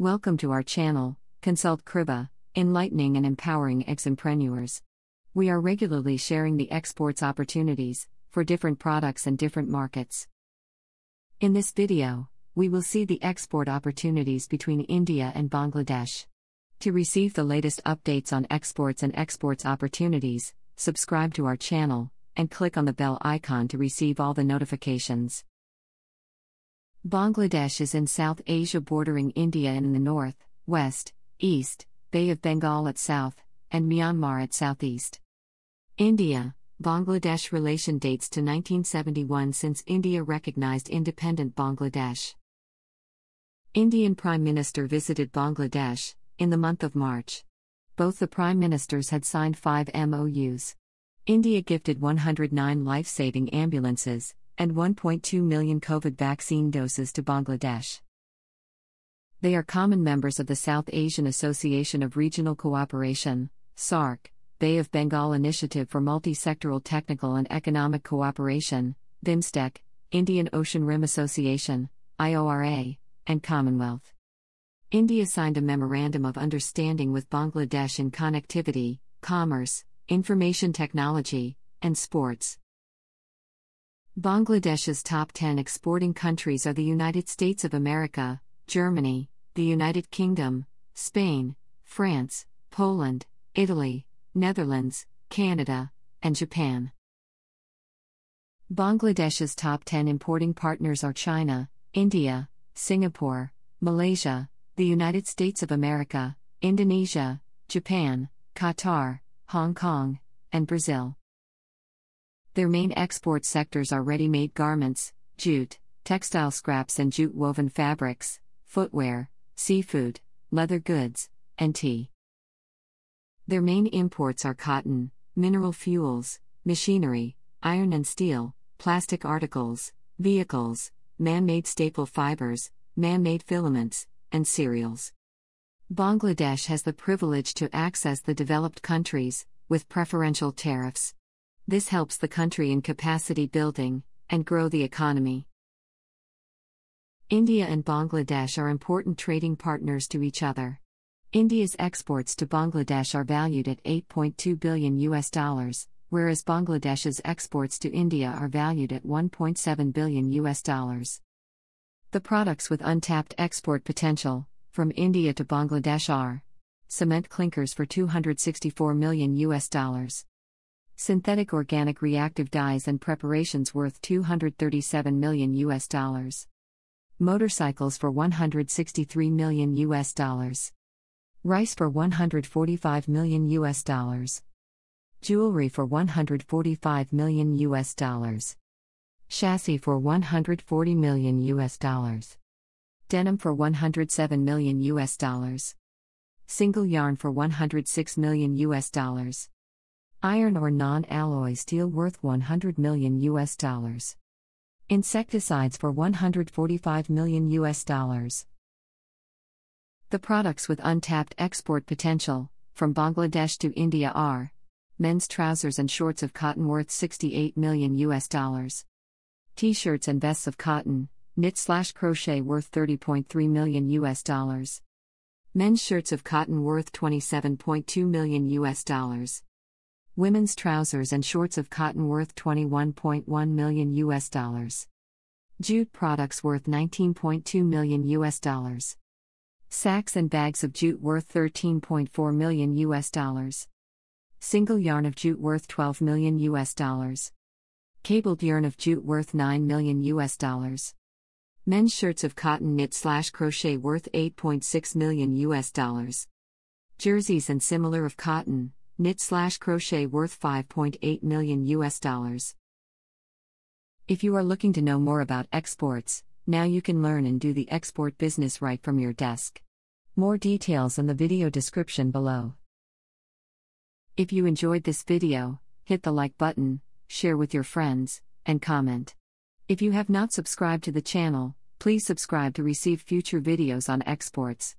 Welcome to our channel, Consult Kriba, enlightening and empowering ex-entrepreneurs. We are regularly sharing the exports opportunities for different products and different markets. In this video, we will see the export opportunities between India and Bangladesh. To receive the latest updates on exports and exports opportunities, subscribe to our channel and click on the bell icon to receive all the notifications. Bangladesh is in South Asia bordering India in the north, west, east, Bay of Bengal at south, and Myanmar at southeast. India Bangladesh relation dates to 1971 since India recognized independent Bangladesh. Indian Prime Minister visited Bangladesh in the month of March. Both the prime ministers had signed 5 MOUs. India gifted 109 life-saving ambulances, and 1.2 million COVID vaccine doses to Bangladesh. They are common members of the South Asian Association of Regional Cooperation, SARC, Bay of Bengal Initiative for Multi-Sectoral Technical and Economic Cooperation, BIMSTEC, Indian Ocean Rim Association, IORA, and Commonwealth. India signed a Memorandum of Understanding with Bangladesh in connectivity, commerce, information technology, and sports. Bangladesh's top 10 exporting countries are the United States of America, Germany, the United Kingdom, Spain, France, Poland, Italy, Netherlands, Canada, and Japan. Bangladesh's top 10 importing partners are China, India, Singapore, Malaysia, the United States of America, Indonesia, Japan, Qatar, Hong Kong, and Brazil. Their main export sectors are ready made garments, jute, textile scraps and jute woven fabrics, footwear, seafood, leather goods, and tea. Their main imports are cotton, mineral fuels, machinery, iron and steel, plastic articles, vehicles, man made staple fibers, man made filaments, and cereals. Bangladesh has the privilege to access the developed countries, with preferential tariffs. This helps the country in capacity building and grow the economy. India and Bangladesh are important trading partners to each other. India's exports to Bangladesh are valued at 8.2 billion US dollars, whereas Bangladesh's exports to India are valued at 1.7 billion US dollars. The products with untapped export potential from India to Bangladesh are cement clinkers for 264 million US dollars, synthetic organic reactive dyes and preparations worth 237 million US dollars. Motorcycles for 163 million US dollars. Rice for 145 million US dollars. Jewelry for 145 million US dollars. Chassis for 140 million US dollars. Denim for 107 million US dollars. Single yarn for 106 million US dollars. Iron or non-alloy steel worth 100 million US dollars. Insecticides for 145 million US dollars. The products with untapped export potential from Bangladesh to India are men's trousers and shorts of cotton worth 68 million US dollars. T-shirts and vests of cotton, knit/crochet slash worth 30.3 million US dollars. Men's shirts of cotton worth 27.2 million US dollars women's trousers and shorts of cotton worth 21.1 million US dollars. Jute products worth 19.2 million US dollars. Sacks and bags of jute worth 13.4 million US dollars. Single yarn of jute worth 12 million US dollars. Cabled yarn of jute worth 9 million US dollars. Men's shirts of cotton knit slash crochet worth 8.6 million US dollars. Jerseys and similar of cotton, knit slash crochet worth 5.8 million US dollars. If you are looking to know more about exports, now you can learn and do the export business right from your desk. More details in the video description below. If you enjoyed this video, hit the like button, share with your friends, and comment. If you have not subscribed to the channel, please subscribe to receive future videos on exports.